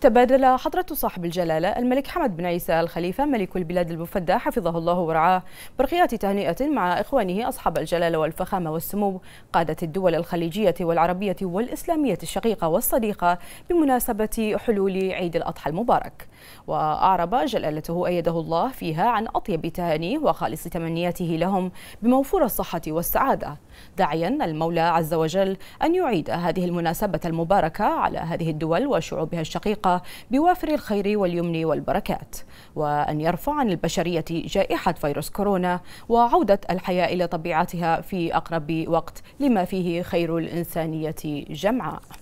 تبادل حضرة صاحب الجلالة الملك حمد بن عيسى الخليفة ملك البلاد المفدى حفظه الله ورعاه برقيات تهنئة مع إخوانه أصحاب الجلالة والفخامة والسمو قادة الدول الخليجية والعربية والإسلامية الشقيقة والصديقة بمناسبة حلول عيد الأضحى المبارك وأعرب جلالته أيده الله فيها عن أطيب تهانيه وخالص تمنياته لهم بموفور الصحة والسعادة داعيا المولى عز وجل أن يعيد هذه المناسبة المباركة على هذه الدول وشعوبها الشقيقة بوافر الخير واليمن والبركات وأن يرفع عن البشرية جائحة فيروس كورونا وعودة الحياة إلى طبيعتها في أقرب وقت لما فيه خير الإنسانية جمعاء